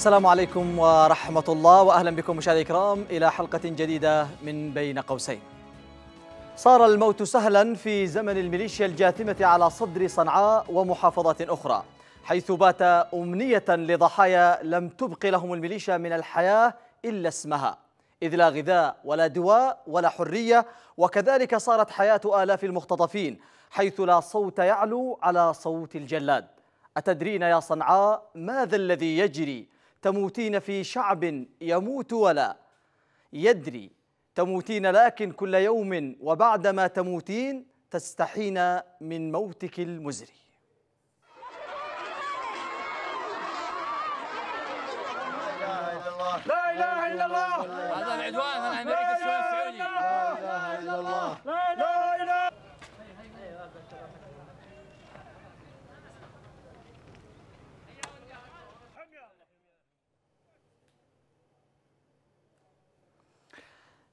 السلام عليكم ورحمة الله وأهلا بكم مشاهدي الكرام إلى حلقة جديدة من بين قوسين صار الموت سهلا في زمن الميليشيا الجاثمة على صدر صنعاء ومحافظات أخرى حيث بات أمنية لضحايا لم تبق لهم الميليشيا من الحياة إلا اسمها إذ لا غذاء ولا دواء ولا حرية وكذلك صارت حياة آلاف المختطفين حيث لا صوت يعلو على صوت الجلاد أتدرين يا صنعاء ماذا الذي يجري تموتين في شعب يموت ولا يدري تموتين لكن كل يوم وبعدما تموتين تستحين من موتك المزري لا اله الا الله هذا العدوان الامريكي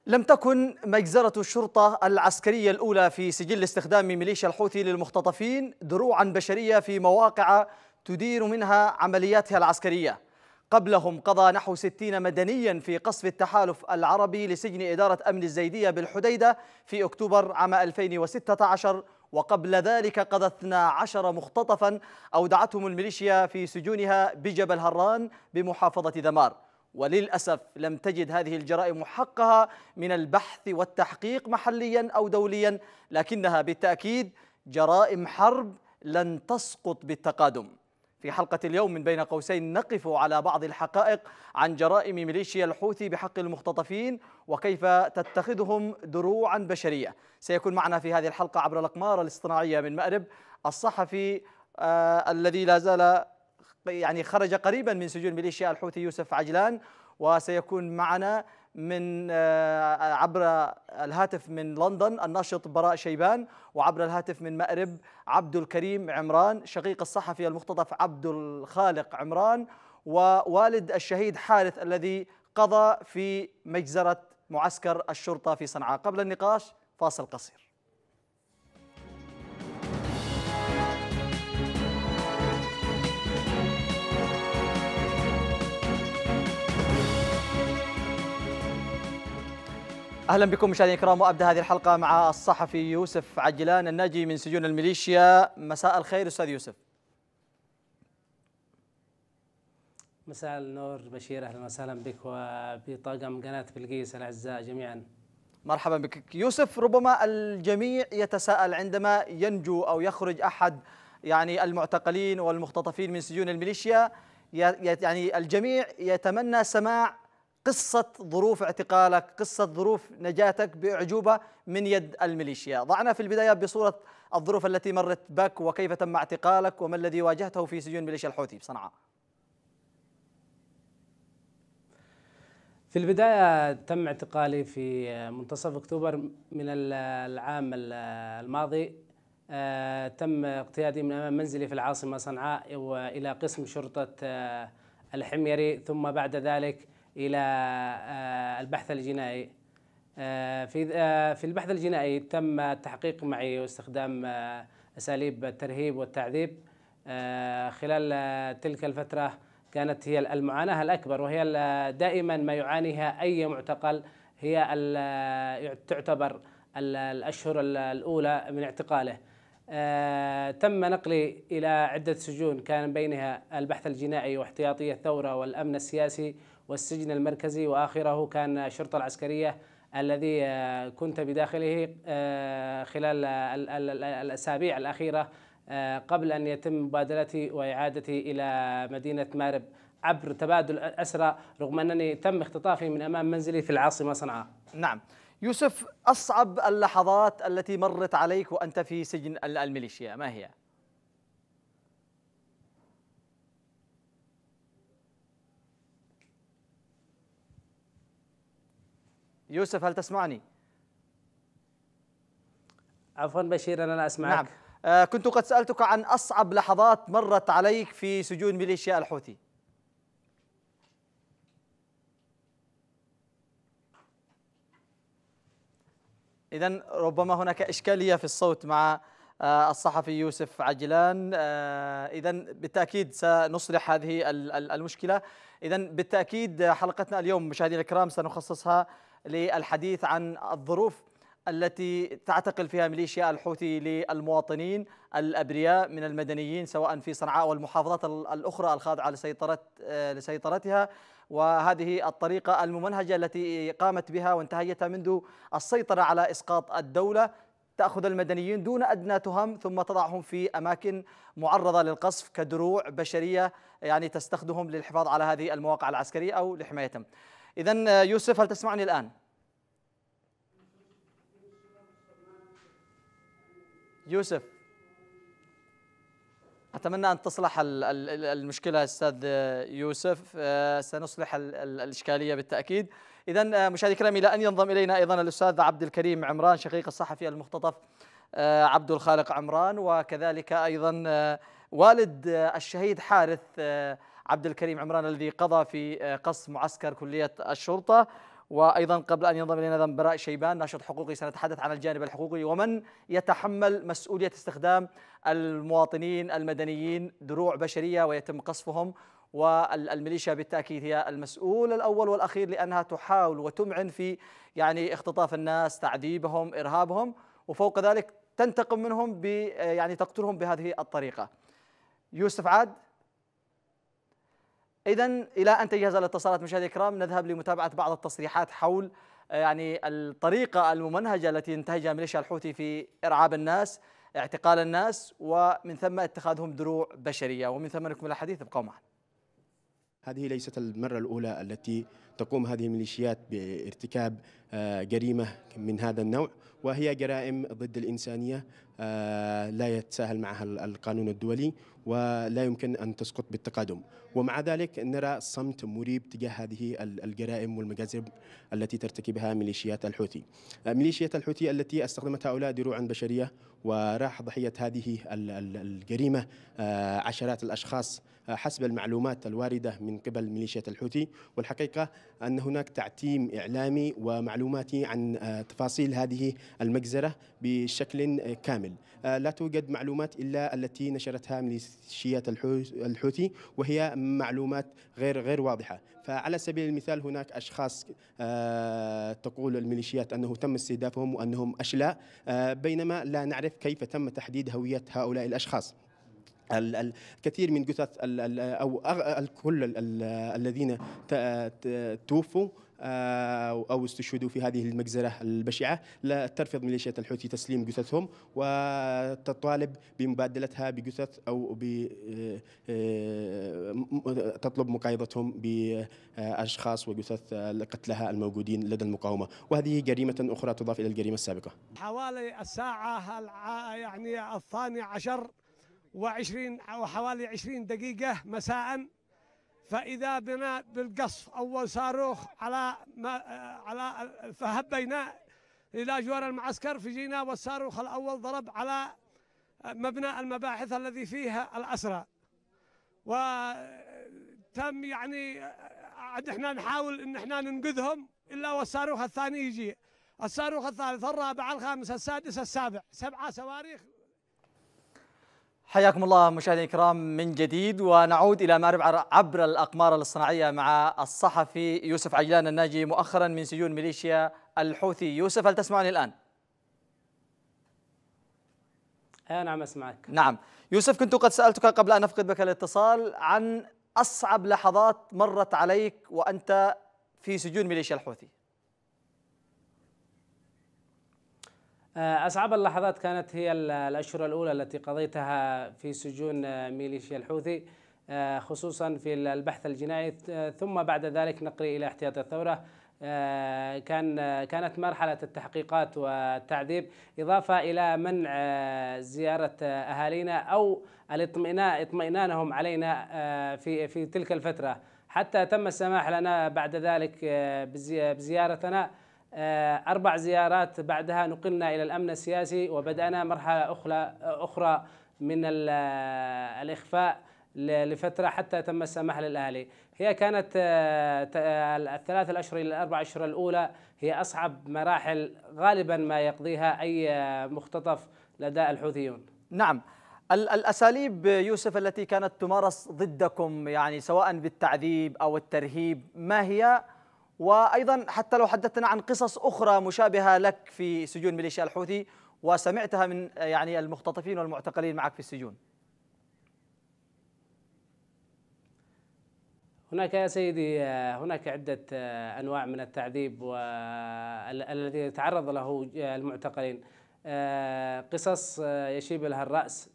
لم تكن مجزرة الشرطة العسكرية الأولى في سجل استخدام ميليشيا الحوثي للمختطفين دروعا بشرية في مواقع تدير منها عملياتها العسكرية قبلهم قضى نحو ستين مدنيا في قصف التحالف العربي لسجن إدارة أمن الزيدية بالحديدة في أكتوبر عام 2016 وقبل ذلك قضى 12 مختطفا أودعتهم الميليشيا في سجونها بجبل هران بمحافظة دمار وللاسف لم تجد هذه الجرائم حقها من البحث والتحقيق محليا او دوليا لكنها بالتاكيد جرائم حرب لن تسقط بالتقادم. في حلقه اليوم من بين قوسين نقف على بعض الحقائق عن جرائم ميليشيا الحوثي بحق المختطفين وكيف تتخذهم دروعا بشريه. سيكون معنا في هذه الحلقه عبر الاقمار الاصطناعيه من مأرب الصحفي آه الذي لا زال يعني خرج قريبا من سجون ميليشيا الحوثي يوسف عجلان وسيكون معنا من آه، عبر الهاتف من لندن الناشط براء شيبان وعبر الهاتف من مأرب عبد الكريم عمران شقيق الصحفي المختطف عبد الخالق عمران ووالد الشهيد حارث الذي قضى في مجزرة معسكر الشرطة في صنعاء قبل النقاش فاصل قصير اهلا بكم مشاهدينا الكرام وابدا هذه الحلقه مع الصحفي يوسف عجلان الناجي من سجون الميليشيا مساء الخير استاذ يوسف مساء النور بشير اهلا وسهلا بك وبطاقم قناه بلقيس الاعزاء جميعا مرحبا بك يوسف ربما الجميع يتساءل عندما ينجو او يخرج احد يعني المعتقلين والمختطفين من سجون الميليشيا يعني الجميع يتمنى سماع قصة ظروف اعتقالك قصة ظروف نجاتك بأعجوبة من يد الميليشيا ضعنا في البداية بصورة الظروف التي مرت بك وكيف تم اعتقالك وما الذي واجهته في سجون ميليشيا الحوثي بصنعاء في البداية تم اعتقالي في منتصف أكتوبر من العام الماضي آه، تم اقتيادي من أمام منزلي في العاصمة صنعاء وإلى قسم شرطة آه، الحميري ثم بعد ذلك الى آه، البحث الجنائي آه، في آه، في البحث الجنائي تم التحقيق معي واستخدام اساليب الترهيب والتعذيب خلال تلك الفتره كانت هي المعاناه الاكبر وهي دائما ما يعانيها اي معتقل هي تعتبر الاشهر الاولى من اعتقاله تم نقلي الى عده سجون كان بينها البحث الجنائي واحتياطي الثوره والامن السياسي والسجن المركزي واخره كان الشرطه العسكريه الذي آه، كنت بداخله آه، خلال الاسابيع الاخيره آه، قبل ان يتم مبادلتي واعادتي الى مدينه مارب عبر تبادل اسرى رغم انني تم اختطافي من امام منزلي في العاصمه صنعاء. نعم. يوسف اصعب اللحظات التي مرت عليك وانت في سجن الميليشيا ما هي؟ يوسف هل تسمعني؟ عفوا بشير أنا لا أسمعك نعم آه كنت قد سألتك عن أصعب لحظات مرت عليك في سجون ميليشيا الحوثي إذا ربما هناك إشكالية في الصوت مع آه، الصحفي يوسف عجلان آه، إذا بالتأكيد سنصلح هذه المشكلة إذا بالتأكيد حلقتنا اليوم مشاهدينا الكرام سنخصصها للحديث عن الظروف التي تعتقل فيها ميليشيا الحوثي للمواطنين الابرياء من المدنيين سواء في صنعاء والمحافظات الاخرى الخاضعه لسيطره آه، لسيطرتها وهذه الطريقه الممنهجه التي قامت بها وانتهجتها منذ السيطره على اسقاط الدوله تاخذ المدنيين دون ادنى تهم ثم تضعهم في اماكن معرضه للقصف كدروع بشريه يعني تستخدمهم للحفاظ على هذه المواقع العسكريه او لحمايتهم. إذا آه، يوسف هل تسمعني الآن؟ يوسف أتمنى أن تصلح المشكلة أستاذ آه، يوسف آه، سنصلح الإشكالية بالتأكيد إذا مشاهدي الكرام إلى أن ينضم إلينا أيضا الأستاذ عبد الكريم عمران شقيق الصحفي المختطف عبد الخالق عمران وكذلك أيضا والد الشهيد حارث عبد الكريم عمران الذي قضى في آه، قصف معسكر كلية الشرطة وأيضا قبل أن ينضم إلينا براء شيبان ناشط حقوقي سنتحدث عن الجانب الحقوقي ومن يتحمل مسؤولية استخدام المواطنين المدنيين دروع بشرية ويتم قصفهم والميليشيا بالتاكيد هي المسؤول الاول والاخير لانها تحاول وتمعن في يعني اختطاف الناس، تعذيبهم، ارهابهم وفوق ذلك تنتقم منهم آه، يعني تقتلهم بهذه الطريقه. يوسف عاد إذا إلى أن تجهز الاتصالات مشاهدي الكرام نذهب لمتابعة بعض التصريحات حول آه، يعني الطريقة الممنهجة التي انتهجها ميليشيا الحوثي في إرعاب الناس اعتقال الناس ومن ثم اتخاذهم دروع بشرية ومن ثم نكمل الحديث ابقوا معنا هذه ليست المرة الأولى التي تقوم هذه الميليشيات بارتكاب آه، جريمة من هذا النوع وهي جرائم ضد الإنسانية آه، لا يتساهل معها القانون الدولي ولا يمكن أن تسقط بالتقادم ومع ذلك نرى صمت مريب تجاه هذه الجرائم والمجازر التي ترتكبها ميليشيات الحوثي آه، ميليشيات الحوثي التي استخدمت هؤلاء دروعا بشرية وراح ضحية هذه الجريمة عشرات الأشخاص حسب المعلومات الواردة من قبل ميليشيات الحوثي والحقيقة أن هناك تعتيم إعلامي ومعلوماتي عن آه، تفاصيل هذه المجزرة بشكل آه، كامل آه، لا توجد معلومات إلا التي نشرتها ميليشيات الحوثي وهي معلومات غير غير واضحة فعلى سبيل المثال هناك أشخاص تقول الميليشيات أنه تم استهدافهم وأنهم أشلاء بينما لا نعرف كيف تم تحديد هوية هؤلاء الأشخاص الكثير من جثث او كل الذين توفوا آه، او استشهدوا في هذه المجزره البشعه لا ترفض ميليشيا الحوثي تسليم جثثهم وتطالب بمبادلتها بجثث او ب آه، آه، تطلب مقايضتهم باشخاص وجثث قتلها الموجودين لدى المقاومه وهذه جريمه اخرى تضاف الى الجريمه السابقه حوالي الساعه يعني الثانيه عشر وعشرين أو حوالي عشرين دقيقة مساء فإذا بنا بالقصف أول صاروخ على ما على فهبينا إلى جوار المعسكر فجينا والصاروخ الأول ضرب على مبنى المباحث الذي فيه الأسرى وتم يعني عاد احنا نحاول ان احنا ننقذهم الا والصاروخ الثاني يجي الصاروخ الثالث الرابع الخامس السادس السابع سبعه صواريخ حياكم الله مشاهدينا الكرام من جديد ونعود الى مأرب عبر الاقمار الاصطناعيه مع الصحفي يوسف عجلان الناجي مؤخرا من سجون ميليشيا الحوثي، يوسف هل تسمعني الان؟ اي آه، نعم اسمعك. نعم، يوسف كنت قد سالتك قبل ان افقد بك الاتصال عن اصعب لحظات مرت عليك وانت في سجون ميليشيا الحوثي. آه، أصعب اللحظات كانت هي الأشهر الأولى التي قضيتها في سجون آه، ميليشيا الحوثي آه، خصوصا في البحث الجنائي ثم بعد ذلك نقري إلى احتياط الثورة كان كانت مرحلة التحقيقات والتعذيب إضافة إلى منع زيارة أهالينا أو الاطمئنان اطمئنانهم علينا في في تلك الفترة حتى تم السماح لنا بعد ذلك بزيارتنا آه، أربع زيارات بعدها نقلنا إلى الأمن السياسي وبدأنا مرحلة أخرى من آه، الإخفاء لفترة حتى تم السماح للأهلي هي كانت آه، الثلاثة الأشهر إلى الأربع أشهر الأولى هي أصعب مراحل غالبا ما يقضيها أي مختطف لدى الحوثيون نعم الأساليب يوسف التي كانت تمارس ضدكم يعني سواء بالتعذيب أو الترهيب ما هي؟ وأيضا حتى لو حدثتنا عن قصص أخرى مشابهة لك في سجون ميليشيا الحوثي وسمعتها من يعني المختطفين والمعتقلين معك في السجون هناك يا سيدي هناك عدة آه، أنواع من التعذيب آه، الذي يتعرض له آه، المعتقلين قصص يشيب لها الرأس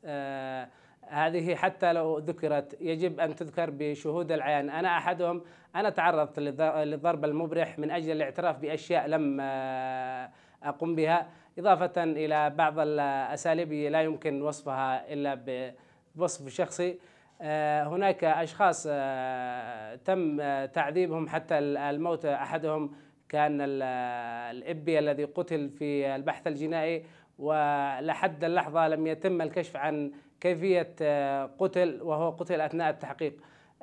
هذه حتى لو ذكرت يجب أن تذكر بشهود العيان أنا أحدهم أنا تعرضت للضرب المبرح من أجل الاعتراف بأشياء لم آه، أقم بها إضافة إلى بعض الأساليب لا يمكن وصفها إلا بوصف شخصي آه، هناك أشخاص آه، تم تعذيبهم حتى الموت أحدهم كان الإبي الذي قتل في البحث الجنائي ولحد اللحظة لم يتم الكشف عن كيفية قتل وهو قتل أثناء التحقيق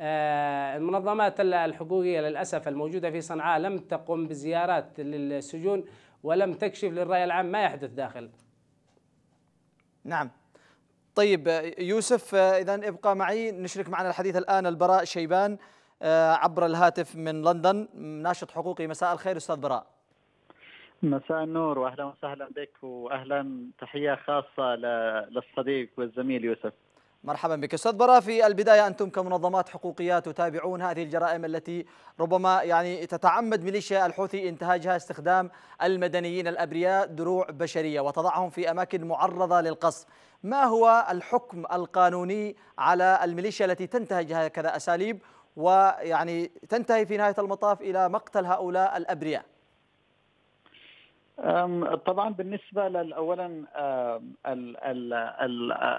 آه، المنظمات الحقوقية للأسف الموجودة في صنعاء لم تقم بزيارات للسجون ولم تكشف للرأي العام ما يحدث داخل نعم طيب يوسف إذا ابقى معي نشرك معنا الحديث الآن البراء شيبان آه، عبر الهاتف من لندن ناشط حقوقي مساء الخير أستاذ براء مساء النور واهلا وسهلا بك واهلا تحيه خاصه للصديق والزميل يوسف مرحبا بك استاذ برا في البدايه انتم كمنظمات حقوقيه تتابعون هذه الجرائم التي ربما يعني تتعمد ميليشيا الحوثي انتهاجها استخدام المدنيين الابرياء دروع بشريه وتضعهم في اماكن معرضه للقصف، ما هو الحكم القانوني على الميليشيا التي تنتهج هكذا اساليب ويعني تنتهي في نهايه المطاف الى مقتل هؤلاء الابرياء؟ طبعا بالنسبة أولا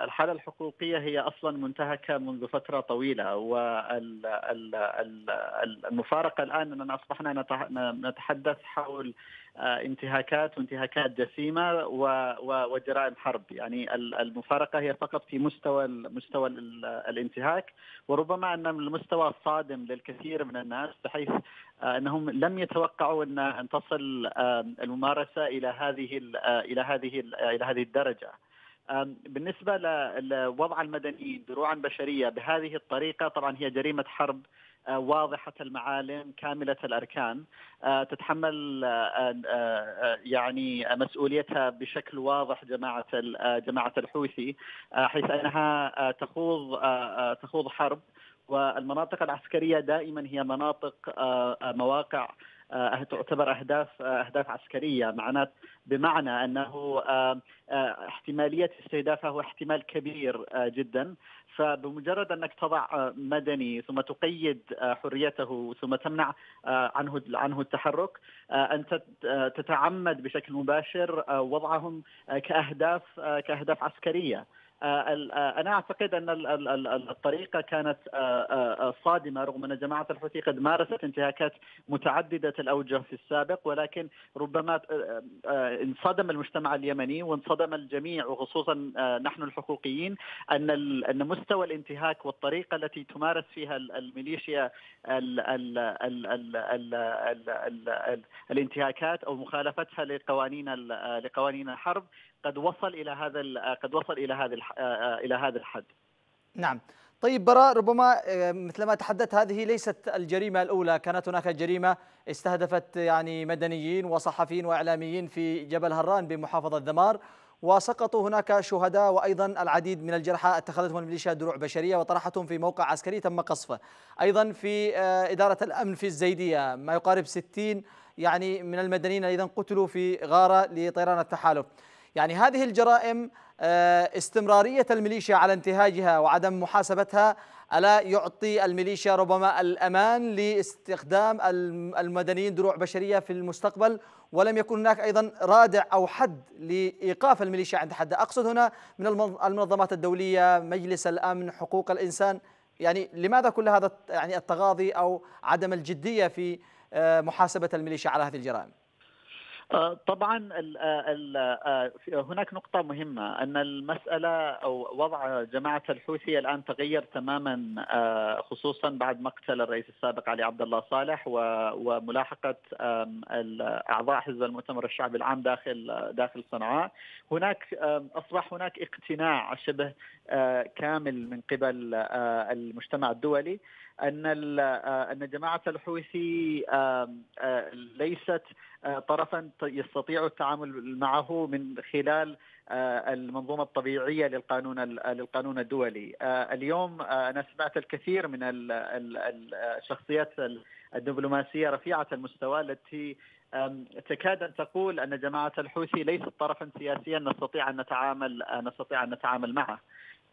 الحالة الحقوقية هي أصلا منتهكة منذ فترة طويلة والمفارقة الآن أننا أصبحنا نتحدث حول آه، انتهاكات وانتهاكات جسيمه وجرائم حرب يعني المفارقه هي فقط في مستوى مستوى الانتهاك وربما ان المستوى الصادم للكثير من الناس بحيث آه، انهم لم يتوقعوا ان ان تصل الممارسه الى هذه آه، الى هذه الى هذه الدرجه. بالنسبه لوضع المدنيين دروعا بشريه بهذه الطريقه طبعا هي جريمه حرب آه، واضحة المعالم كاملة الأركان آه، تتحمل آه، يعني مسؤوليتها بشكل واضح جماعة جماعة الحوثي حيث أنها تخوض تخوض حرب والمناطق العسكرية دائما هي مناطق مواقع آه، تعتبر اهداف آه، اهداف عسكريه معنات بمعنى انه آه، احتماليه استهدافه احتمال كبير جدا فبمجرد انك تضع مدني ثم تقيد حريته ثم تمنع عنه عنه التحرك انت تتعمد بشكل مباشر وضعهم كاهداف كاهداف عسكريه انا اعتقد ان الطريقه كانت صادمه رغم ان جماعه الحوثي قد مارست انتهاكات متعدده الاوجه في السابق ولكن ربما انصدم المجتمع اليمني وانصدم الجميع وخصوصا نحن الحقوقيين ان ان مستوى الانتهاك والطريقه التي تمارس فيها الميليشيا الانتهاكات او مخالفتها لقوانين لقوانين الحرب قد وصل الى هذا آه، قد وصل الى هذا آه، آه، الى هذا الحد نعم طيب براء ربما مثل ما تحدثت هذه ليست الجريمة الأولى كانت هناك جريمة استهدفت يعني مدنيين وصحفيين وإعلاميين في جبل هران بمحافظة ذمار وسقطوا هناك شهداء وأيضا العديد من الجرحى اتخذتهم الميليشيا دروع بشرية وطرحتهم في موقع عسكري تم قصفه أيضا في إدارة الأمن في الزيدية ما يقارب 60 يعني من المدنيين أيضا قتلوا في غارة لطيران التحالف يعني هذه الجرائم آه، استمرارية الميليشيا على انتهاجها وعدم محاسبتها ألا يعطي الميليشيا ربما الأمان لاستخدام المدنيين دروع بشرية في المستقبل ولم يكن هناك أيضا رادع أو حد لإيقاف الميليشيا عند حد أقصد هنا من المنظمات الدولية مجلس الأمن حقوق الإنسان يعني لماذا كل هذا يعني التغاضي أو عدم الجدية في آه، محاسبة الميليشيا على هذه الجرائم آه، طبعا آه، آه، هناك نقطة مهمة أن المسألة أو وضع جماعة الحوثي الآن تغير تماما خصوصا بعد مقتل الرئيس السابق علي عبد الله صالح وملاحقة أعضاء حزب المؤتمر الشعبي العام داخل داخل صنعاء هناك أصبح هناك اقتناع شبه آه، كامل من قبل آه، المجتمع الدولي ان آه، ان جماعه الحوثي ليست طرفا يستطيع التعامل معه من خلال المنظومه الطبيعيه للقانون للقانون الدولي اليوم انا سمعت الكثير من الشخصيات الدبلوماسيه رفيعه المستوى التي تكاد ان تقول ان جماعه الحوثي ليست طرفا سياسيا نستطيع ان نتعامل نستطيع ان نتعامل معه.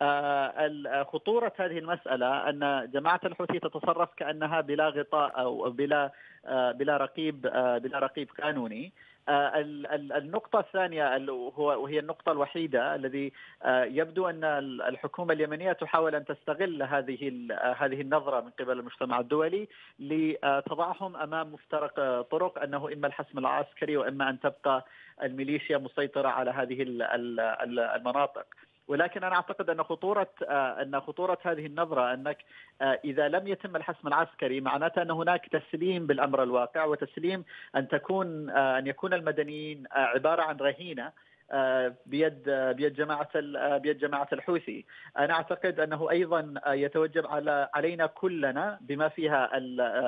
آه، آه، خطورة هذه المسألة أن جماعة الحوثي تتصرف كأنها بلا غطاء أو بلا آه، بلا رقيب بلا رقيب قانوني النقطة الثانية وهي النقطة الوحيدة الذي يبدو أن الحكومة اليمنية تحاول أن تستغل هذه هذه النظرة من قبل المجتمع الدولي لتضعهم أمام مفترق طرق أنه إما الحسم العسكري وإما أن تبقى الميليشيا مسيطرة على هذه المناطق ولكن انا اعتقد ان خطوره آه، ان خطوره هذه النظره انك آه، اذا لم يتم الحسم العسكري معناته ان هناك تسليم بالامر الواقع وتسليم ان تكون آه، ان يكون المدنيين عباره عن رهينه بيد بيد جماعه بيد جماعه الحوثي انا اعتقد انه ايضا يتوجب على علينا كلنا بما فيها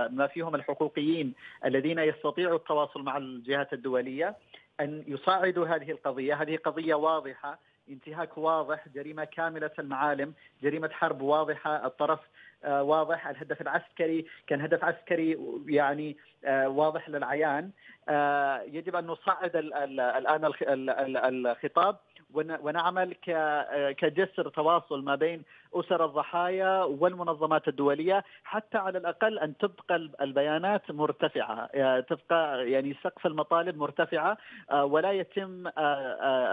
بما فيهم الحقوقيين الذين يستطيعوا التواصل مع الجهات الدوليه ان يصعدوا هذه القضيه هذه قضيه واضحه انتهاك واضح جريمة كاملة المعالم جريمة حرب واضحة الطرف آه، واضح الهدف العسكري كان هدف عسكري يعني آه، واضح للعيان آه، يجب أن نصعد الآن الخطاب ونعمل آه، كجسر تواصل ما بين اسر الضحايا والمنظمات الدوليه حتى على الاقل ان تبقى البيانات مرتفعه آه، تبقى يعني سقف المطالب مرتفعه آه، ولا يتم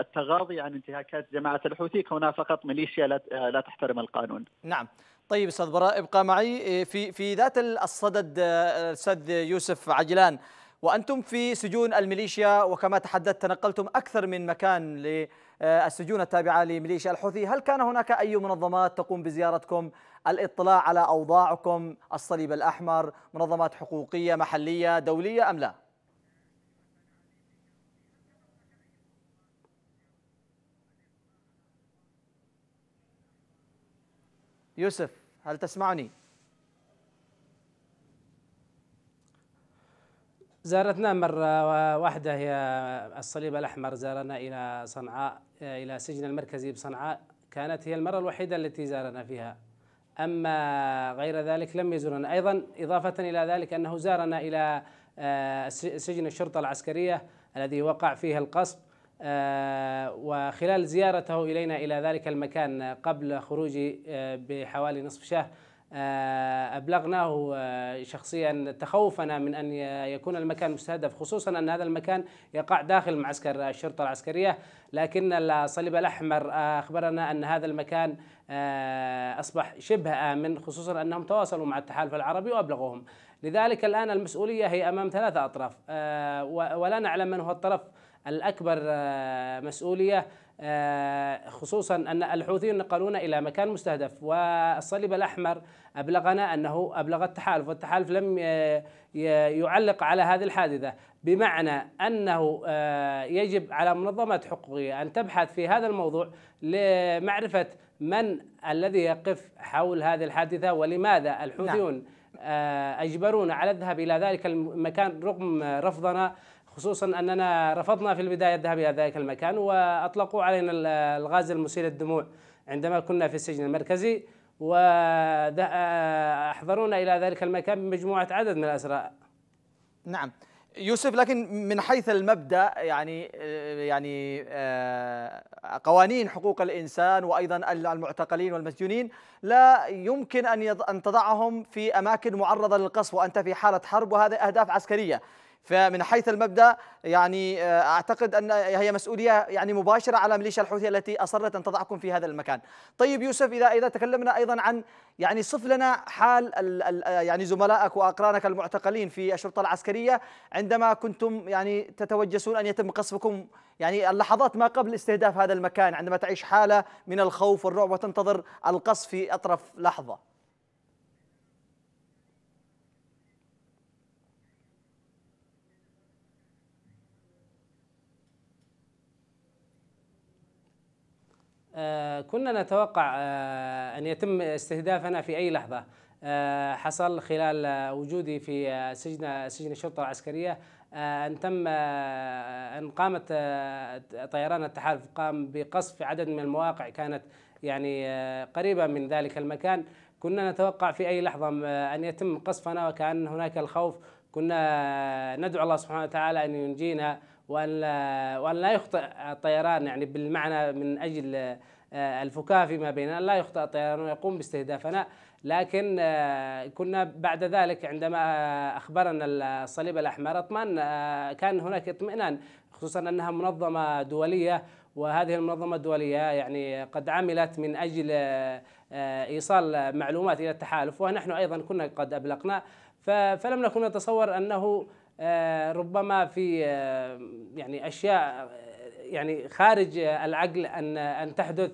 التغاضي عن انتهاكات جماعه الحوثي كونها فقط ميليشيا لا تحترم القانون. نعم. طيب استاذ براء ابقى معي في في ذات الصدد استاذ يوسف عجلان وانتم في سجون الميليشيا وكما تحدثت تنقلتم اكثر من مكان ل آه، السجون التابعة لميليشيا الحوثي هل كان هناك أي منظمات تقوم بزيارتكم الاطلاع على أوضاعكم الصليب الأحمر منظمات حقوقية محلية دولية أم لا؟ يوسف هل تسمعني؟ زارتنا مرة واحدة هي الصليب الأحمر زارنا إلى صنعاء إلى سجن المركزي بصنعاء كانت هي المرة الوحيدة التي زارنا فيها أما غير ذلك لم يزورنا أيضا إضافة إلى ذلك أنه زارنا إلى آه، سجن الشرطة العسكرية الذي وقع فيه القصف آه، وخلال زيارته إلينا إلى ذلك المكان قبل خروجي آه، بحوالي نصف شهر أبلغناه شخصيا تخوفنا من أن يكون المكان مستهدف خصوصا أن هذا المكان يقع داخل معسكر الشرطة العسكرية لكن الصليب الأحمر آه، أخبرنا أن هذا المكان آه، أصبح شبه آمن خصوصا أنهم تواصلوا مع التحالف العربي وأبلغوهم لذلك الآن المسؤولية هي أمام ثلاثة أطراف آه، ولا نعلم من هو الطرف الأكبر مسؤولية آه، خصوصا أن الحوثيين نقلونا إلى مكان مستهدف والصليب الأحمر أبلغنا أنه أبلغ التحالف والتحالف لم آه، يعلق على هذه الحادثة بمعنى أنه آه، يجب على منظمة حقوقية أن تبحث في هذا الموضوع لمعرفة من الذي يقف حول هذه الحادثة ولماذا نعم. الحوثيون نعم. أجبرونا على الذهاب إلى ذلك المكان رغم رفضنا خصوصا أننا رفضنا في البداية الذهاب إلى ذلك المكان وأطلقوا علينا الغاز المسيل الدموع عندما كنا في السجن المركزي وأحضرونا آه، إلى ذلك المكان بمجموعة عدد من الأسرى نعم يوسف لكن من حيث المبدا يعني آه، يعني آه، قوانين حقوق الانسان وايضا المعتقلين والمسجونين لا يمكن ان ان تضعهم في اماكن معرضه للقصف وانت في حاله حرب وهذه اهداف عسكريه فمن حيث المبدا يعني آه، اعتقد ان هي مسؤوليه يعني مباشره على ميليشيا الحوثي التي اصرت ان تضعكم في هذا المكان. طيب يوسف اذا اذا تكلمنا ايضا عن يعني صف لنا حال آه، يعني زملائك واقرانك المعتقلين في الشرطه العسكريه عندما كنتم يعني تتوجسون ان يتم قصفكم يعني اللحظات ما قبل استهداف هذا المكان عندما تعيش حاله من الخوف والرعب وتنتظر القصف في اطرف لحظه. آه، كنا نتوقع آه، أن يتم استهدافنا في أي لحظة آه، حصل خلال وجودي في سجن سجن الشرطة العسكرية أن تم أن قامت طيران التحالف قام بقصف عدد من المواقع كانت يعني قريبة من ذلك المكان كنا نتوقع في أي لحظة أن يتم قصفنا وكأن هناك الخوف كنا ندعو الله سبحانه وتعالى أن ينجينا وأن وأن لا يخطئ الطيران يعني بالمعنى من أجل آه، الفكاهة فيما بيننا لا يخطئ الطيران ويقوم باستهدافنا لكن آه، كنا بعد ذلك عندما أخبرنا الصليب الأحمر اطمأن آه، كان هناك اطمئنان خصوصا أنها منظمة دولية وهذه المنظمة الدولية يعني قد عملت من أجل إيصال معلومات إلى التحالف ونحن أيضا كنا قد أبلغنا فلم نكن نتصور أنه آه، ربما في آه، يعني اشياء آه، يعني خارج العقل ان ان تحدث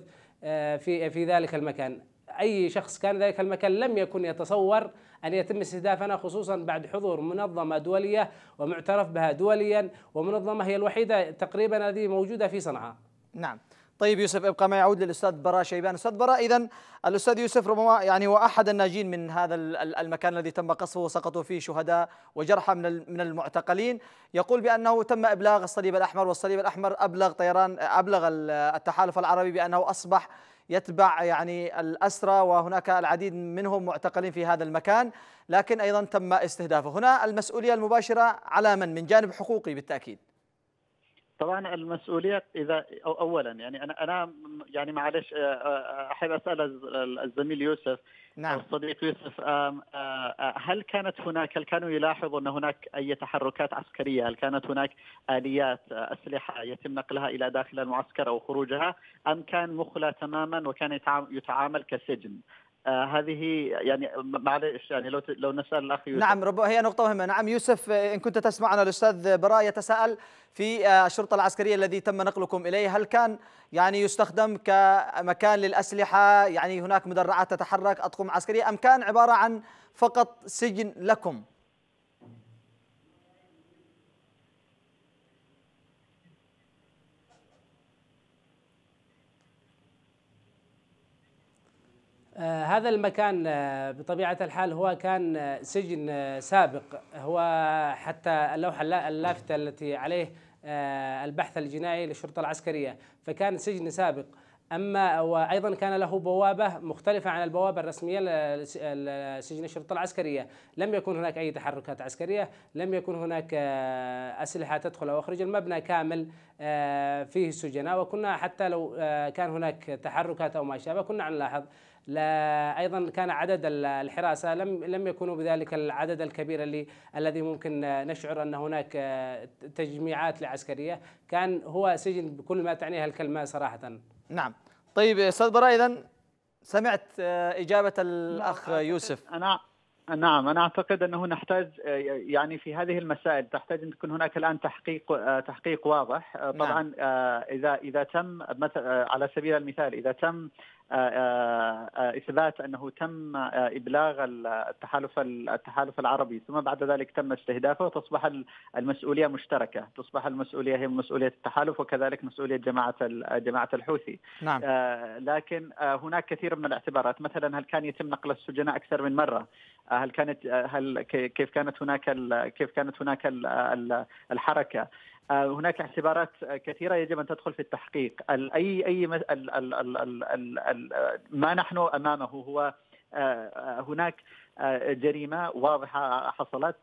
في في ذلك المكان اي شخص كان ذلك المكان لم يكن يتصور ان يتم استهدافنا خصوصا بعد حضور منظمه دوليه ومعترف بها دوليا ومنظمه هي الوحيده تقريبا هذه موجوده في صنعاء نعم طيب يوسف ابقى ما يعود للاستاذ براء شيبان استاذ براء اذا الاستاذ يوسف ربما يعني هو احد الناجين من هذا المكان الذي تم قصفه وسقطوا فيه شهداء وجرحى من من المعتقلين يقول بانه تم ابلاغ الصليب الاحمر والصليب الاحمر ابلغ طيران ابلغ التحالف العربي بانه اصبح يتبع يعني الأسرى وهناك العديد منهم معتقلين في هذا المكان لكن أيضا تم استهدافه هنا المسؤولية المباشرة على من من جانب حقوقي بالتأكيد طبعا المسؤوليات اذا اولا يعني انا انا يعني معلش آه، آه، احب اسال الزميل يوسف نعم. الصديق يوسف آه، هل كانت هناك هل كانوا يلاحظوا ان هناك اي تحركات عسكريه؟ هل كانت هناك اليات اسلحه يتم نقلها الى داخل المعسكر او خروجها ام كان مخلى تماما وكان يتعامل كسجن؟ آه، هذه يعني معلش يعني لو لو نسال الاخ يوسف نعم ربما هي نقطه مهمه نعم يوسف آه، ان كنت تسمعنا الاستاذ براء يتساءل في آه، الشرطه العسكريه الذي تم نقلكم اليه هل كان يعني يستخدم كمكان للاسلحه يعني هناك مدرعات تتحرك اطقم عسكريه ام كان عباره عن فقط سجن لكم آه، هذا المكان آه، بطبيعة الحال هو كان آه، سجن سابق هو حتى اللوحة اللافتة التي عليه البحث الجنائي للشرطة العسكرية فكان سجن سابق أما وأيضا كان له بوابة مختلفة عن البوابة الرسمية لسجن الشرطة العسكرية لم يكن هناك أي تحركات عسكرية لم يكن هناك أسلحة تدخل أو أخرج المبنى كامل فيه السجناء وكنا حتى لو كان هناك تحركات أو ما شابه كنا نلاحظ لا ايضا كان عدد الحراسه لم لم يكونوا بذلك العدد الكبير اللي الذي ممكن نشعر ان هناك آه، تجميعات لعسكريه كان هو سجن بكل ما تعنيه الكلمه صراحه نعم طيب استاذ براء اذا سمعت آه، اجابه الاخ يوسف انا نعم انا اعتقد انه نحتاج آه، يعني في هذه المسائل تحتاج ان تكون هناك الان تحقيق تحقيق واضح طبعا نعم. اذا اذا تم على سبيل المثال اذا تم آه، آه، آه، اثبات انه تم ابلاغ التحالف التحالف العربي ثم بعد ذلك تم استهدافه وتصبح المسؤوليه مشتركه، تصبح المسؤوليه هي مسؤوليه التحالف وكذلك مسؤوليه جماعه جماعه الحوثي. نعم. لكن هناك كثير من الاعتبارات، مثلا هل كان يتم نقل السجناء اكثر من مره؟ هل كانت هل كيف كانت هناك كيف كانت هناك الحركه؟ آه، هناك اعتبارات كثيرة يجب أن تدخل في التحقيق أي أي ما نحن أمامه هو آه، آه، هناك جريمة واضحة حصلت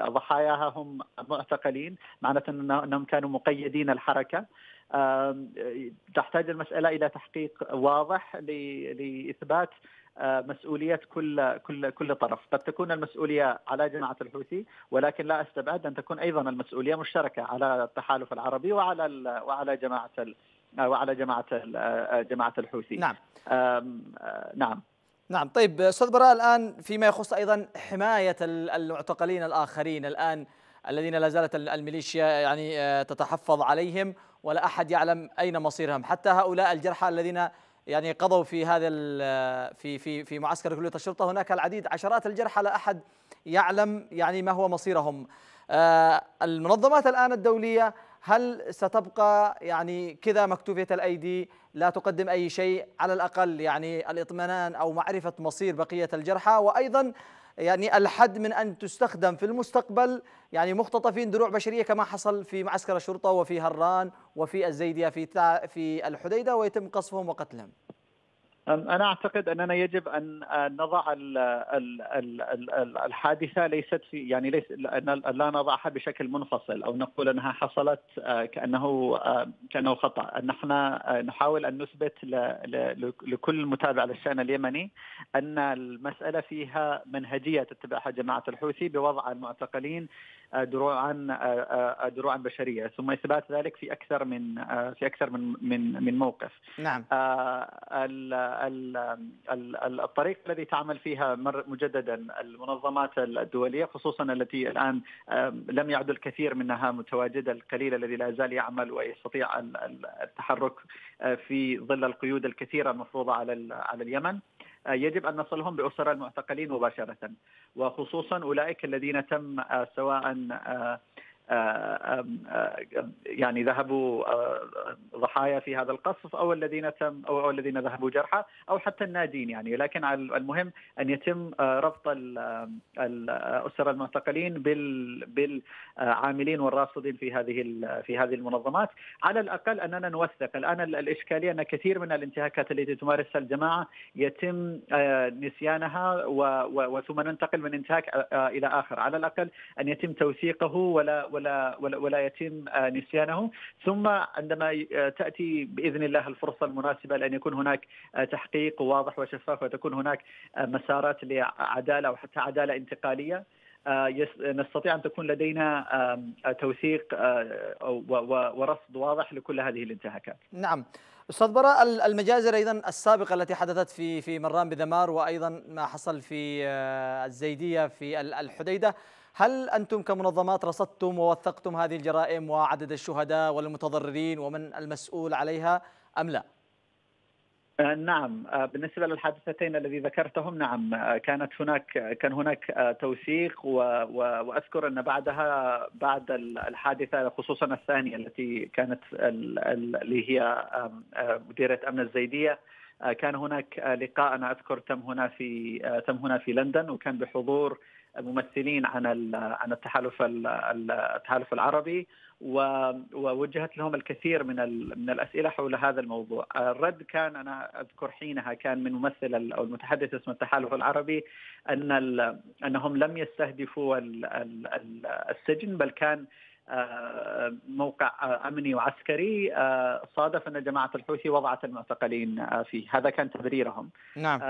ضحاياها هم معتقلين معناته أنهم كانوا مقيدين الحركة تحتاج المسألة إلى تحقيق واضح لإثبات آه، مسؤوليه كل كل كل طرف، قد تكون المسؤوليه على جماعه الحوثي ولكن لا استبعد ان تكون ايضا المسؤوليه مشتركه على التحالف العربي وعلى وعلى جماعه آه، وعلى جماعه آه، جماعه الحوثي. نعم. نعم. نعم طيب استاذ براء الان فيما يخص ايضا حمايه المعتقلين الاخرين الان الذين لا زالت الميليشيا يعني تتحفظ عليهم ولا احد يعلم اين مصيرهم حتى هؤلاء الجرحى الذين يعني قضوا في هذا في في في معسكر كليه الشرطه هناك العديد عشرات الجرحى لا احد يعلم يعني ما هو مصيرهم آه، المنظمات الان الدوليه هل ستبقى يعني كذا مكتوفة الأيدي لا تقدم أي شيء على الأقل يعني الإطمئنان أو معرفة مصير بقية الجرحى وأيضا يعني الحد من أن تستخدم في المستقبل يعني مختطفين دروع بشرية كما حصل في معسكر الشرطة وفي هران وفي الزيدية في في الحديدة ويتم قصفهم وقتلهم أنا أعتقد أننا يجب أن نضع الحادثة ليست في يعني ليس لا نضعها بشكل منفصل أو نقول أنها حصلت آه، كأنه آه، كأنه خطأ نحن آه، نحاول أن نثبت لكل متابع للشأن اليمني أن المسألة فيها منهجية تتبعها جماعة الحوثي بوضع المعتقلين دروعا آه، آه، دروعا بشريه ثم اثبات ذلك في اكثر من آه، في اكثر من من من موقف نعم الطريق الذي تعمل فيها مجددا المنظمات الدوليه خصوصا التي الان لم يعد الكثير منها متواجده القليل الذي لا زال يعمل ويستطيع التحرك في ظل القيود الكثيره المفروضه على على اليمن يجب أن نصلهم بأسر المعتقلين مباشرة وخصوصا أولئك الذين تم آه، سواء آه، آه، آه، آه، يعني ذهبوا ضحايا في هذا القصف او الذين تم او الذين ذهبوا جرحى او حتى النادين يعني لكن المهم ان يتم ربط الاسر المعتقلين بالعاملين والرافضين في هذه في هذه المنظمات على الاقل اننا نوثق الان الاشكاليه ان كثير من الانتهاكات التي تمارسها الجماعه يتم نسيانها وثم ننتقل من انتهاك الى اخر على الاقل ان يتم توثيقه ولا ولا ولا, ولا يتم آه، نسيانه ثم عندما آه، تاتي باذن الله الفرصه المناسبه لان يكون هناك آه، تحقيق واضح وشفاف وتكون هناك مسارات لعداله وحتى عداله انتقاليه نستطيع ان تكون لدينا توثيق ورصد واضح لكل هذه الانتهاكات. نعم. استاذ براء المجازر ايضا السابقه التي حدثت في في مران بدمار وايضا ما حصل في الزيديه في الحديده هل أنتم كمنظمات رصدتم ووثقتم هذه الجرائم وعدد الشهداء والمتضررين ومن المسؤول عليها أم لا؟ آه، نعم آه، بالنسبة للحادثتين الذي ذكرتهم نعم آه، كانت هناك كان هناك توثيق وأذكر أن بعدها بعد الحادثة خصوصا الثانية التي كانت اللي هي مديرة أمن الزيدية آه، كان هناك آه، لقاء انا اذكر تم هنا في آه، تم هنا في لندن وكان بحضور ممثلين عن عن التحالف التحالف العربي ووجهت لهم الكثير من من الاسئله حول هذا الموضوع، الرد كان انا اذكر حينها كان من ممثل او المتحدث اسم التحالف العربي ان انهم لم يستهدفوا السجن بل كان آه، موقع آه، امني وعسكري آه، صادف ان جماعه الحوثي وضعت المعتقلين فيه، هذا كان تبريرهم. نعم.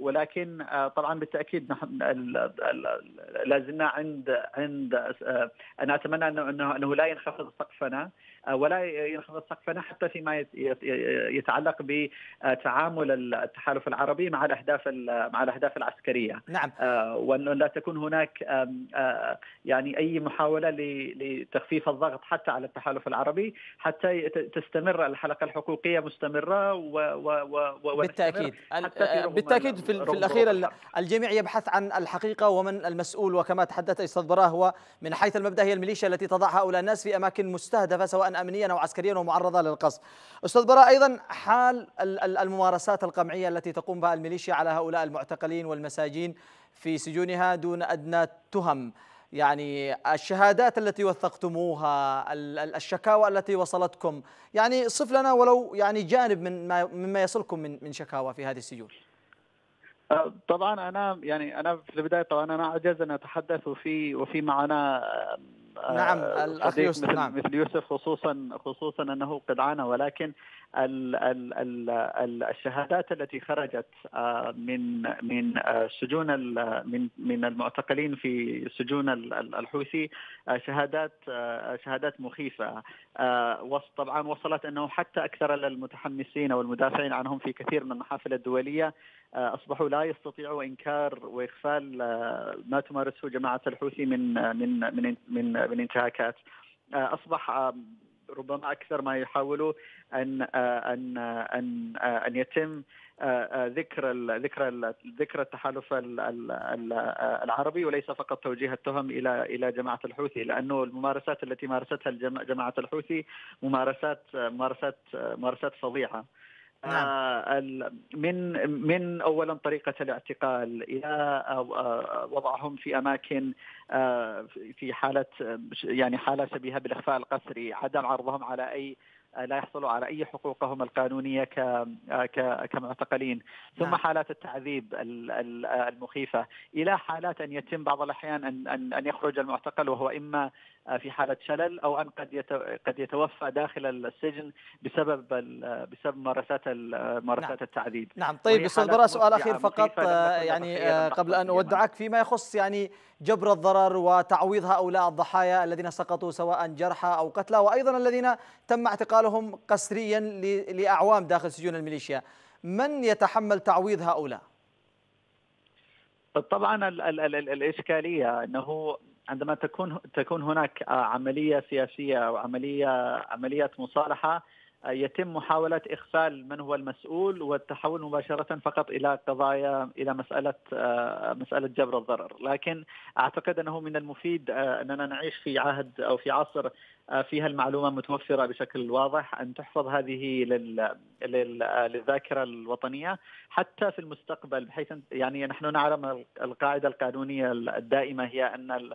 ولكن طبعا بالتاكيد نحن لازلنا عند عند انا اتمنى انه انه لا ينخفض سقفنا ولا ينخفض سقفنا حتى فيما يتعلق بتعامل التحالف العربي مع الاهداف مع الاهداف العسكريه نعم آه، وان لا تكون هناك آه، يعني اي محاوله لتخفيف الضغط حتى على التحالف العربي حتى تستمر الحلقه الحقوقيه مستمره و, و, و بالتاكيد في بالتاكيد في, في الاخير الجميع يبحث عن الحقيقه ومن المسؤول وكما تحدث استاذ براه هو من حيث المبدا هي الميليشيا التي تضع هؤلاء الناس في اماكن مستهدفه سواء امنيا او عسكريا ومعرضه للقصف. استاذ براء ايضا حال الممارسات القمعيه التي تقوم بها الميليشيا على هؤلاء المعتقلين والمساجين في سجونها دون ادنى تهم. يعني الشهادات التي وثقتموها الشكاوى التي وصلتكم يعني صف لنا ولو يعني جانب من ما مما يصلكم من من شكاوى في هذه السجون أه، طبعا انا يعني انا في البدايه طبعا انا عجز ان اتحدث وفي وفي معنا نعم الاخ يوسف مثل, نعم. يوسف خصوصا خصوصا انه قد عانى ولكن الشهادات التي خرجت آه، من من آه، سجون من من المعتقلين في سجون الحوثي آه، شهادات شهادات مخيفه طبعا وصلت انه حتى اكثر المتحمسين او المدافعين عنهم في كثير من المحافل الدوليه اصبحوا لا يستطيعوا انكار واخفال ما تمارسه جماعه الحوثي من من من من, من انتهاكات اصبح ربما اكثر ما يحاولوا ان ان ان ان يتم آه، آه، ذكر ذكر ذكر التحالف العربي وليس فقط توجيه التهم الى الى جماعه الحوثي لانه الممارسات التي مارستها جماعه الحوثي ممارسات ممارسات ممارسات فظيعه نعم. من من اولا طريقه الاعتقال الى آه، وضعهم في اماكن آه، في حاله يعني حاله شبيهه بالاخفاء القسري، عدم عرضهم على اي لا يحصلوا على اي حقوقهم القانونيه ك آه، كمعتقلين، ثم نعم. حالات التعذيب المخيفه الى حالات ان يتم بعض الاحيان ان ان يخرج المعتقل وهو اما في حاله شلل او ان قد قد يتوفى داخل السجن بسبب بسبب ممارسات ممارسات نعم. التعذيب نعم طيب استاذ براء سؤال اخير فقط يعني قبل ان اودعك فيما يخص يعني جبر الضرر وتعويض هؤلاء الضحايا الذين سقطوا سواء جرحى او قتلى وايضا الذين تم اعتقالهم قسريا لاعوام داخل سجون الميليشيا من يتحمل تعويض هؤلاء؟ طبعا الاشكاليه انه عندما تكون تكون هناك عمليه سياسيه او عمليه مصالحه يتم محاولة إغفال من هو المسؤول والتحول مباشرة فقط إلى قضايا إلى مسألة آه، مسألة جبر الضرر لكن أعتقد أنه من المفيد آه، أننا نعيش في عهد أو في عصر آه، فيها المعلومة متوفرة بشكل واضح أن تحفظ هذه للذاكرة الوطنية حتى في المستقبل بحيث يعني نحن نعلم القاعدة القانونية الدائمة هي أن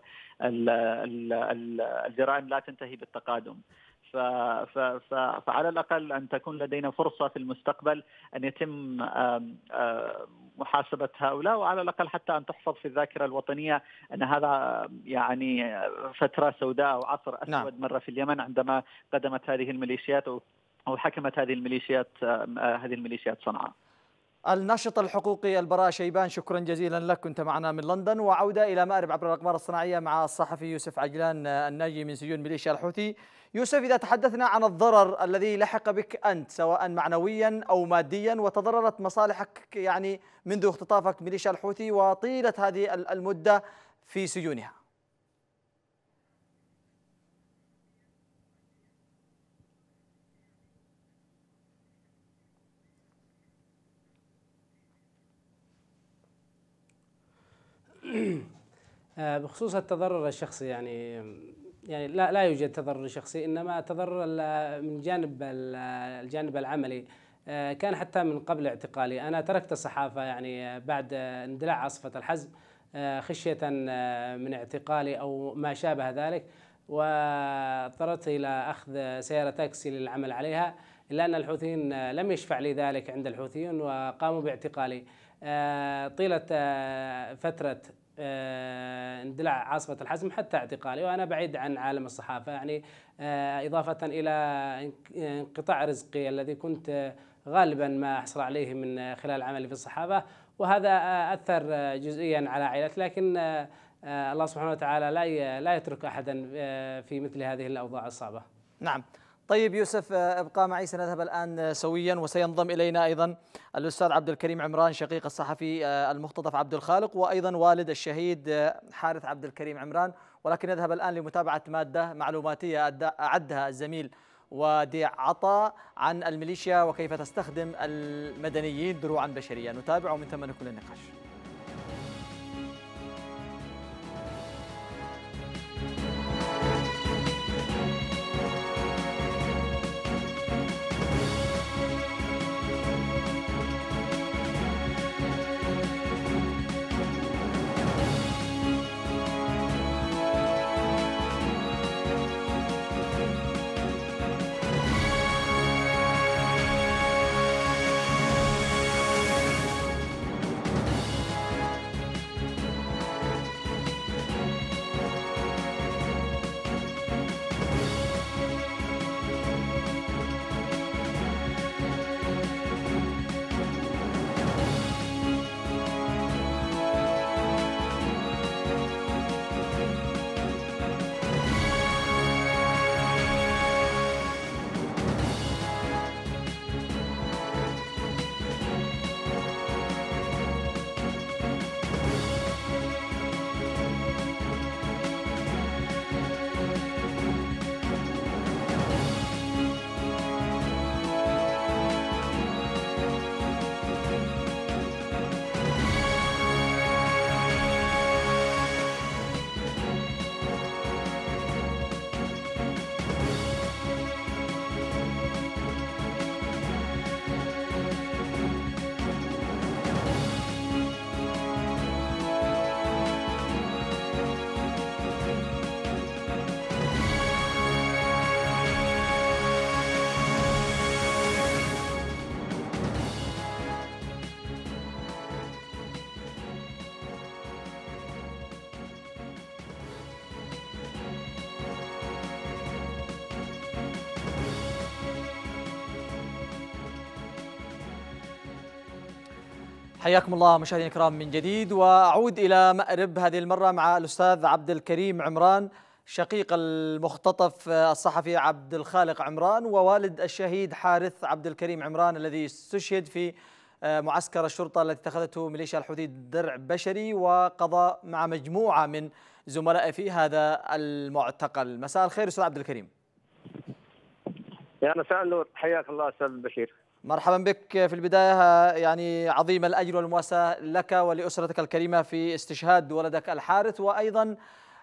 الجرائم لا تنتهي بالتقادم فعلى الاقل ان تكون لدينا فرصه في المستقبل ان يتم محاسبه هؤلاء وعلى الاقل حتى ان تحفظ في الذاكره الوطنيه ان هذا يعني فتره سوداء او عصر اسود نعم. مره في اليمن عندما قدمت هذه الميليشيات او حكمت هذه الميليشيات آه، هذه الميليشيات صنعاء. الناشط الحقوقي البراء شيبان شكرا جزيلا لك كنت معنا من لندن وعودة إلى مأرب عبر الأقمار الصناعية مع الصحفي يوسف عجلان الناجي من سجون ميليشيا الحوثي يوسف إذا تحدثنا عن الضرر الذي لحق بك أنت سواء معنويا أو ماديا وتضررت مصالحك يعني منذ اختطافك ميليشيا الحوثي وطيلة هذه المدة في سجونها آه، بخصوص التضرر الشخصي يعني يعني لا لا يوجد تضرر شخصي انما تضرر من جانب الجانب العملي آه، كان حتى من قبل اعتقالي انا تركت الصحافه يعني بعد اندلاع عاصفه الحزم آه، خشيه من اعتقالي او ما شابه ذلك واضطررت الى اخذ سياره تاكسي للعمل عليها الا ان الحوثيين لم يشفع لي ذلك عند الحوثيين وقاموا باعتقالي طيله فتره آه، اندلاع عاصفة الحزم حتى اعتقالي وأنا بعيد عن عالم الصحافة يعني آه، إضافة إلى انقطاع رزقي الذي كنت غالبا ما أحصل عليه من خلال عملي في الصحافة وهذا أثر جزئيا على عائلتي لكن آه، الله سبحانه وتعالى لا لا يترك أحدا في مثل هذه الأوضاع الصعبة نعم طيب يوسف آه، ابقى معي سنذهب الان آه، سويا وسينضم الينا ايضا الاستاذ عبد الكريم عمران شقيق الصحفي آه، المختطف عبد الخالق وايضا والد الشهيد حارث عبد الكريم عمران ولكن نذهب الان لمتابعه ماده معلوماتيه اعدها الزميل وديع عطا عن الميليشيا وكيف تستخدم المدنيين دروعا بشريه نتابع ومن ثم نكون النقاش حياكم الله مشاهدينا الكرام من جديد واعود الى مأرب هذه المره مع الاستاذ عبد الكريم عمران شقيق المختطف الصحفي عبد الخالق عمران ووالد الشهيد حارث عبد الكريم عمران الذي استشهد في آه، معسكر الشرطه التي اتخذته ميليشيا الحوثي درع بشري وقضى مع مجموعه من زملائه في هذا المعتقل مساء الخير استاذ عبد الكريم يا مساء النور حياك الله استاذ بشير مرحبا بك في البداية يعني عظيم الأجر والمواساة لك ولأسرتك الكريمة في استشهاد ولدك الحارث وأيضا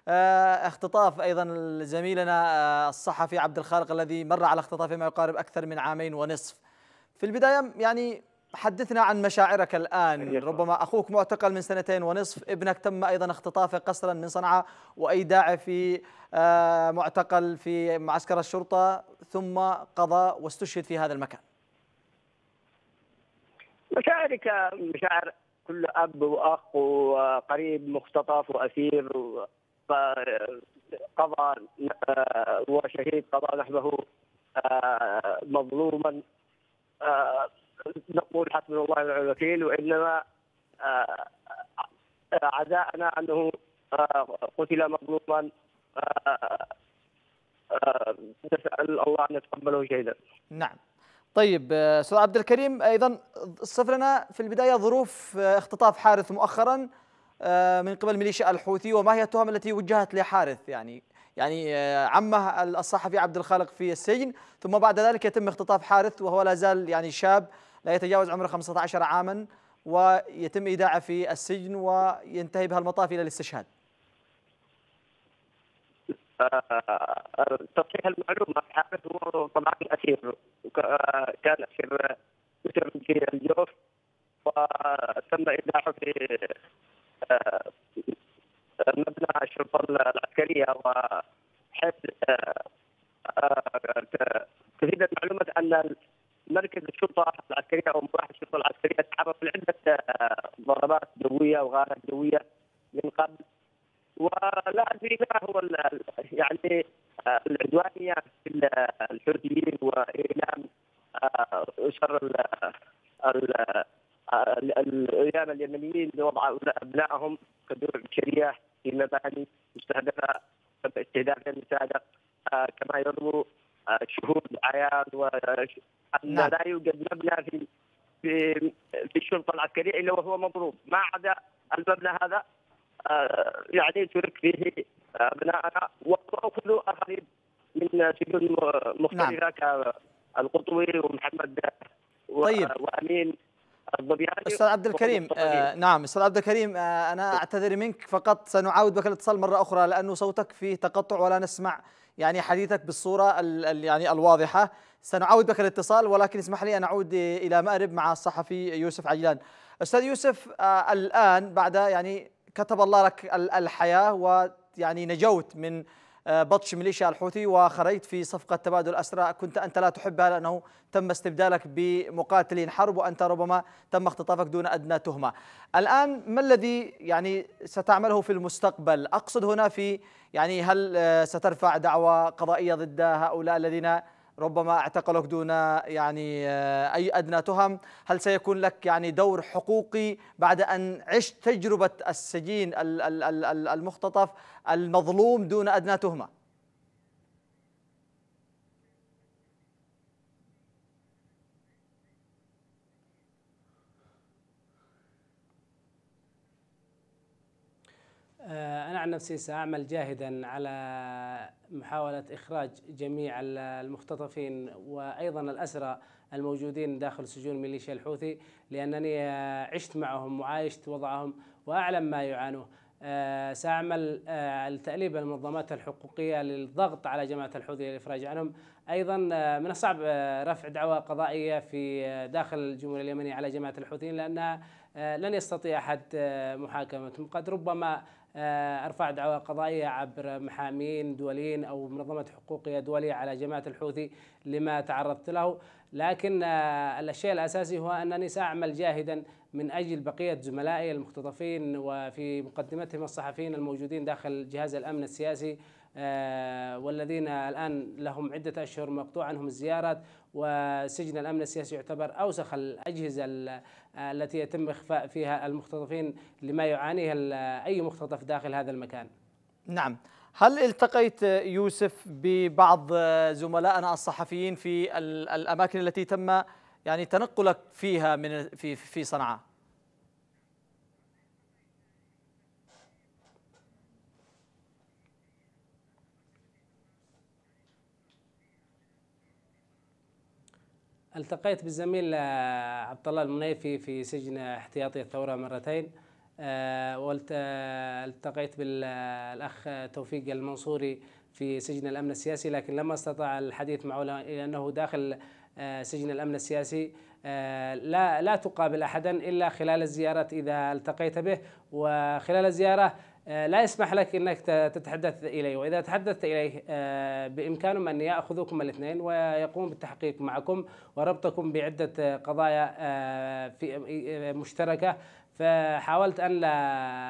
آه، اختطاف أيضا زميلنا آه، الصحفي عبد الخالق الذي مر على اختطافه ما يقارب أكثر من عامين ونصف في البداية يعني حدثنا عن مشاعرك الآن ربما أخوك معتقل من سنتين ونصف ابنك تم أيضا اختطافه قسرا من صنعاء وأي داعي في آه، معتقل في معسكر الشرطة ثم قضى واستشهد في هذا المكان وكذلك مشاعر كل اب واخ وقريب مختطف واسير قضى وشهيد قضى نحبه آه، مظلوما آه، نقول حسبنا الله ونعم الوكيل وانما آه، عزاءنا انه قتل مظلوما نسال الله ان يتقبله شهيدا. نعم. طيب استاذ آه، عبد الكريم ايضا صف لنا في البدايه ظروف آه، اختطاف حارث مؤخرا آه، من قبل ميليشيا الحوثي وما هي التهم التي وجهت لحارث يعني يعني عمه الصحفي عبد الخالق في السجن ثم بعد ذلك يتم اختطاف حارث وهو لا زال يعني شاب لا يتجاوز عمره 15 عاما ويتم ايداعه في السجن وينتهي بها المطاف الى الاستشهاد آه، تصحيح المعلومه حارث هو طبعا الاسير كان اسير يسر في الجوف وتم ايداعه في مبنى الشرطه العسكريه وحيث آه، آه، تفيد المعلومه ان مركز الشرطه العسكريه او مراحل الشرطه العسكريه تعرض لعده ضربات جويه وغارات جويه من قبل ولا ادري ما هو يعني آه، العدوانيه في الحوثيين واعلام آه، شر الايام اليمنيين لوضع ابنائهم كدور بشريه في مباني مستهدفه استهدافا سابق آه، كما يروى شهود عيان وان نعم. لا يوجد مبنى في في في الشرطه العسكريه الا وهو مضروب ما عدا المبنى هذا يعني ترك فيه ابنائنا آه، وكل اقارب من سجون مختلفه نعم. كالقطوي ومحمد طيب وامين استاذ عبد الكريم آه نعم استاذ عبد الكريم آه انا اعتذر منك فقط سنعاود بك الاتصال مره اخرى لانه صوتك فيه تقطع ولا نسمع يعني حديثك بالصوره يعني الواضحه سنعاود بك الاتصال ولكن اسمح لي ان اعود الى مأرب مع الصحفي يوسف عجلان استاذ يوسف آه الان بعد يعني كتب الله لك الحياة ويعني نجوت من آه، بطش ميليشيا الحوثي وخرجت في صفقة تبادل أسرى كنت أنت لا تحبها لأنه تم استبدالك بمقاتلين حرب وأنت ربما تم اختطافك دون أدنى تهمة الآن ما الذي يعني ستعمله في المستقبل أقصد هنا في يعني هل آه، سترفع دعوة قضائية ضد هؤلاء الذين ربما اعتقلك دون يعني آه، أي أدنى تهم هل سيكون لك يعني دور حقوقي بعد أن عشت تجربة السجين المختطف المظلوم دون أدنى تهمة آه، أنا عن نفسي سأعمل جاهدا على محاولة إخراج جميع المختطفين وأيضا الأسرى الموجودين داخل سجون ميليشيا الحوثي لأنني آه، عشت معهم وعايشت وضعهم وأعلم ما يعانوه آه، سأعمل لتأليب المنظمات الحقوقية للضغط على جماعة الحوثي للإفراج عنهم أيضا من الصعب رفع دعوى قضائية في داخل الجمهورية اليمنية على جماعة الحوثيين لأنها لن يستطيع أحد محاكمتهم قد ربما آه، ارفع دعوى قضائيه عبر محامين دوليين او منظمه حقوقيه دوليه على جماعه الحوثي لما تعرضت له لكن آه، الشيء الاساسي هو انني ساعمل جاهدا من اجل بقيه زملائي المختطفين وفي مقدمتهم الصحفيين الموجودين داخل جهاز الامن السياسي آه، والذين الان لهم عده اشهر مقطوع عنهم الزيارات وسجن الأمن السياسي يعتبر أوسخ الأجهزة التي يتم إخفاء فيها المختطفين لما يعانيه أي مختطف داخل هذا المكان نعم هل التقيت يوسف ببعض زملائنا الصحفيين في الأماكن التي تم يعني تنقلك فيها من في في صنعاء؟ التقيت بالزميل آه، عبد الله المنيفي في سجن احتياطي الثوره مرتين آه، والتقيت آه، بالاخ توفيق المنصوري في سجن الامن السياسي لكن لما استطاع الحديث معه لانه داخل سجن الامن السياسي لا لا تقابل احدا الا خلال الزيارات اذا التقيت به وخلال الزياره آه، لا يسمح لك انك تتحدث اليه واذا تحدثت اليه آه، بامكانهم ان ياخذوكم الاثنين ويقوم بالتحقيق معكم وربطكم بعده قضايا آه، في مشتركه فحاولت ان لا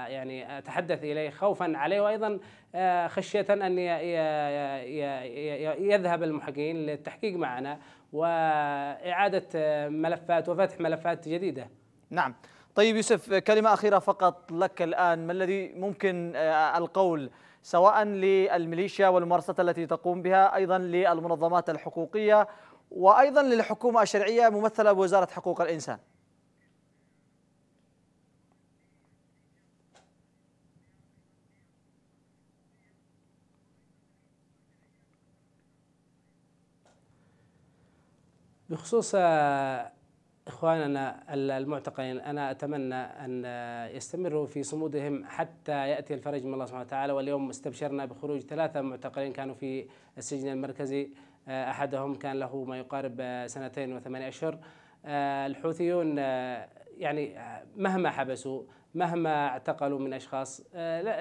يعني اتحدث اليه خوفا عليه وايضا خشيه ان يذهب المحققين للتحقيق معنا واعاده ملفات وفتح ملفات جديده. نعم. طيب يوسف كلمة أخيرة فقط لك الآن ما الذي ممكن آه، القول سواء للميليشيا والممارسات التي تقوم بها أيضا للمنظمات الحقوقية وأيضا للحكومة الشرعية ممثلة بوزارة حقوق الإنسان بخصوص آه، إخواننا المعتقلين أنا أتمنى أن يستمروا في صمودهم حتى يأتي الفرج من الله سبحانه وتعالى واليوم استبشرنا بخروج ثلاثة معتقلين كانوا في السجن المركزي آه، أحدهم كان له ما يقارب سنتين وثمانية أشهر آه، الحوثيون آه، يعني مهما حبسوا مهما اعتقلوا من اشخاص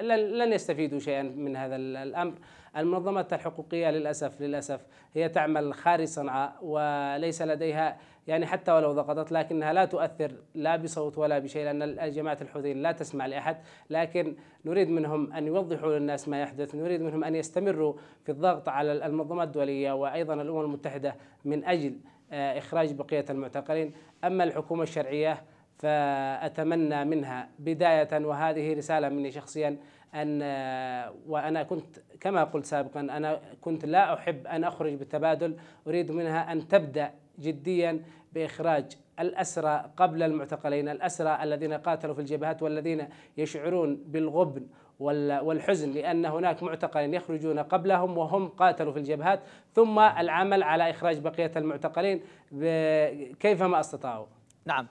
لن يستفيدوا شيئا من هذا الامر. المنظمات الحقوقيه للاسف للاسف هي تعمل خارج صنعاء وليس لديها يعني حتى ولو ضغطت لكنها لا تؤثر لا بصوت ولا بشيء لأن جماعة الحوثيين لا تسمع لأحد لكن نريد منهم أن يوضحوا للناس ما يحدث نريد منهم أن يستمروا في الضغط على المنظمات الدولية وأيضا الأمم المتحدة من أجل آه، إخراج بقية المعتقلين أما الحكومة الشرعية فأتمنى منها بداية وهذه رسالة مني شخصيا أن آه، وأنا كنت كما قلت سابقا أنا كنت لا أحب أن أخرج بالتبادل أريد منها أن تبدأ جديا باخراج الأسرى قبل المعتقلين الأسرى الذين قاتلوا في الجبهات والذين يشعرون بالغبن والحزن لأن هناك معتقلين يخرجون قبلهم وهم قاتلوا في الجبهات ثم العمل على إخراج بقية المعتقلين كيفما استطاعوا نعم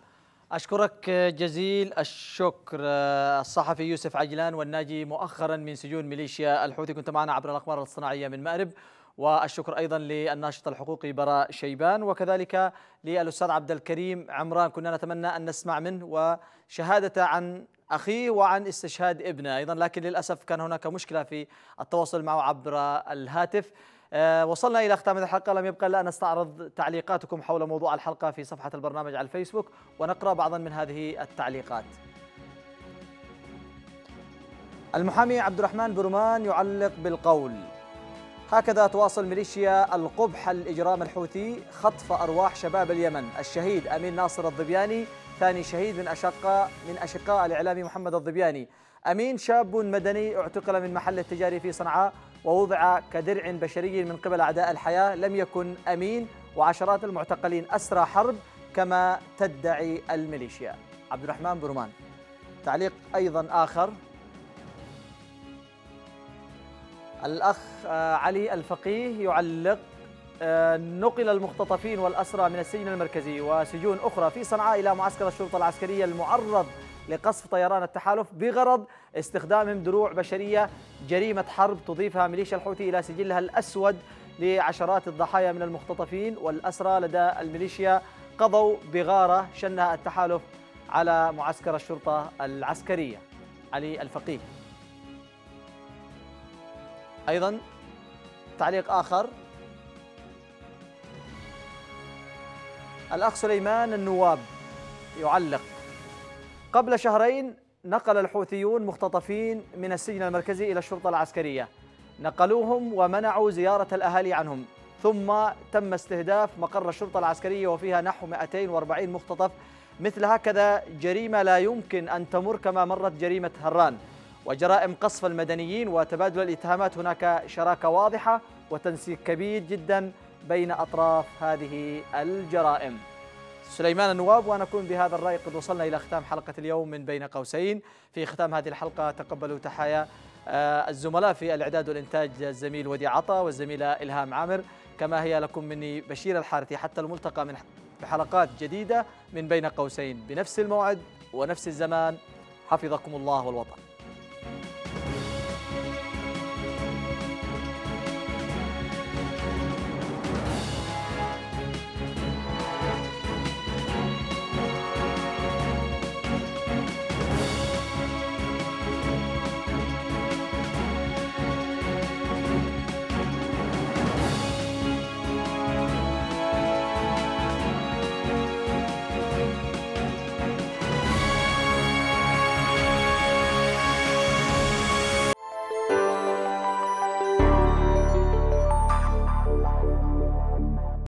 أشكرك جزيل الشكر آه، الصحفي يوسف عجلان والناجي مؤخرا من سجون ميليشيا الحوثي كنت معنا عبر الأقمار الصناعية من مأرب والشكر أيضا للناشط الحقوقي براء شيبان وكذلك للأستاذ عبد الكريم عمران كنا نتمنى أن نسمع منه وشهادته عن أخيه وعن استشهاد ابنه أيضا لكن للأسف كان هناك مشكلة في التواصل معه عبر الهاتف آه، وصلنا إلى ختام الحلقة لم يبقى إلا أن نستعرض تعليقاتكم حول موضوع الحلقة في صفحة البرنامج على الفيسبوك ونقرأ بعضا من هذه التعليقات المحامي عبد الرحمن برمان يعلق بالقول هكذا تواصل ميليشيا القبح الإجرام الحوثي خطف أرواح شباب اليمن الشهيد أمين ناصر الظبياني ثاني شهيد من أشقاء من أشقاء الإعلامي محمد الظبياني أمين شاب مدني اعتقل من محل تجاري في صنعاء ووضع كدرع بشري من قبل أعداء الحياة لم يكن أمين وعشرات المعتقلين أسرى حرب كما تدعي الميليشيا عبد الرحمن برمان تعليق أيضا آخر الأخ آه، علي الفقيه يعلق آه، نقل المختطفين والأسرى من السجن المركزي وسجون أخرى في صنعاء إلى معسكر الشرطة العسكرية المعرض لقصف طيران التحالف بغرض استخدامهم دروع بشرية جريمة حرب تضيفها ميليشيا الحوثي إلى سجلها الأسود لعشرات الضحايا من المختطفين والأسرى لدى الميليشيا قضوا بغارة شنها التحالف على معسكر الشرطة العسكرية علي الفقيه أيضا تعليق آخر الأخ سليمان النواب يعلق قبل شهرين نقل الحوثيون مختطفين من السجن المركزي إلى الشرطة العسكرية نقلوهم ومنعوا زيارة الأهالي عنهم ثم تم استهداف مقر الشرطة العسكرية وفيها نحو 240 مختطف مثل هكذا جريمة لا يمكن أن تمر كما مرت جريمة هران وجرائم قصف المدنيين وتبادل الاتهامات هناك شراكه واضحه وتنسيق كبير جدا بين اطراف هذه الجرائم. سليمان النواب وانا اكون بهذا الراي قد وصلنا الى ختام حلقه اليوم من بين قوسين، في ختام هذه الحلقه تقبلوا تحايا آه، الزملاء في الاعداد والانتاج الزميل ودي عطا والزميله الهام عامر، كما هي لكم مني بشير الحارثي حتى الملتقى من بحلقات جديده من بين قوسين بنفس الموعد ونفس الزمان حفظكم الله والوطن. 何